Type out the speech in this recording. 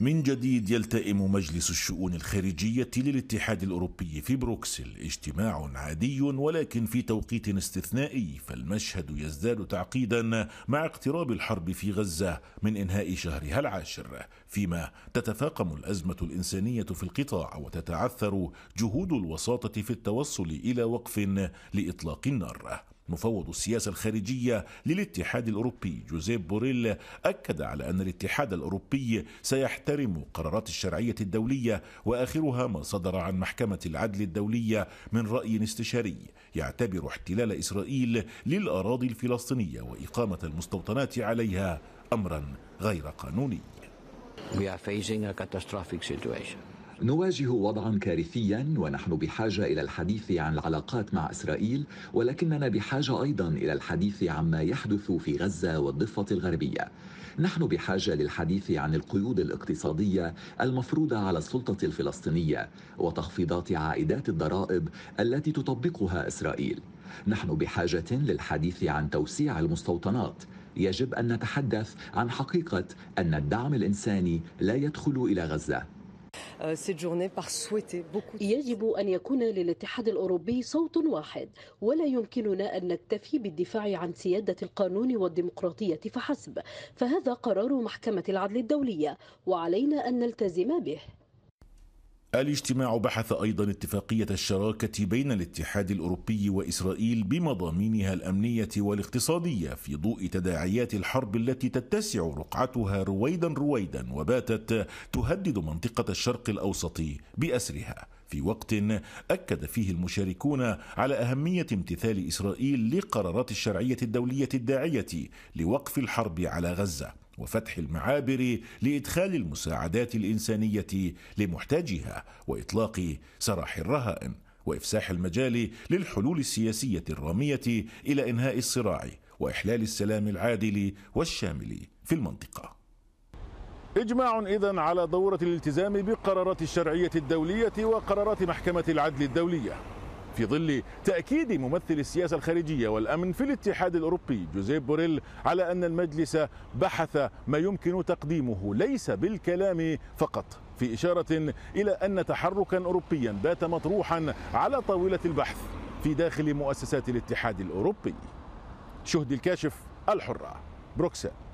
من جديد يلتئم مجلس الشؤون الخارجية للاتحاد الأوروبي في بروكسل اجتماع عادي ولكن في توقيت استثنائي فالمشهد يزداد تعقيدا مع اقتراب الحرب في غزة من إنهاء شهرها العاشر فيما تتفاقم الأزمة الإنسانية في القطاع وتتعثر جهود الوساطة في التوصل إلى وقف لإطلاق النار مفوض السياسة الخارجية للاتحاد الأوروبي جوزيف بوريل أكد على أن الاتحاد الأوروبي سيحترم قرارات الشرعية الدولية وآخرها ما صدر عن محكمة العدل الدولية من رأي استشاري يعتبر احتلال إسرائيل للأراضي الفلسطينية وإقامة المستوطنات عليها أمرا غير قانوني. We are facing a catastrophic situation. نواجه وضعا كارثيا ونحن بحاجه الى الحديث عن العلاقات مع اسرائيل ولكننا بحاجه ايضا الى الحديث عما يحدث في غزه والضفه الغربيه. نحن بحاجه للحديث عن القيود الاقتصاديه المفروضه على السلطه الفلسطينيه وتخفيضات عائدات الضرائب التي تطبقها اسرائيل. نحن بحاجه للحديث عن توسيع المستوطنات يجب ان نتحدث عن حقيقه ان الدعم الانساني لا يدخل الى غزه Euh, يجب أن يكون للاتحاد الأوروبي صوت واحد ولا يمكننا أن نكتفي بالدفاع عن سيادة القانون والديمقراطية فحسب فهذا قرار محكمة العدل الدولية وعلينا أن نلتزم به الاجتماع بحث ايضا اتفاقيه الشراكه بين الاتحاد الاوروبي واسرائيل بمضامينها الامنيه والاقتصاديه في ضوء تداعيات الحرب التي تتسع رقعتها رويدا رويدا وباتت تهدد منطقه الشرق الاوسط باسرها في وقت اكد فيه المشاركون على اهميه امتثال اسرائيل لقرارات الشرعيه الدوليه الداعيه لوقف الحرب على غزه وفتح المعابر لادخال المساعدات الانسانيه لمحتاجها واطلاق سراح الرهائن وافساح المجال للحلول السياسيه الراميه الى انهاء الصراع واحلال السلام العادل والشامل في المنطقه إجماع إذا على دوره الالتزام بقرارات الشرعية الدولية وقرارات محكمة العدل الدولية في ظل تأكيد ممثل السياسة الخارجية والأمن في الاتحاد الأوروبي جوزيف بوريل على أن المجلس بحث ما يمكن تقديمه ليس بالكلام فقط في إشارة إلى أن تحركا أوروبيا بات مطروحا على طاولة البحث في داخل مؤسسات الاتحاد الأوروبي شهد الكاشف الحرة بروكسل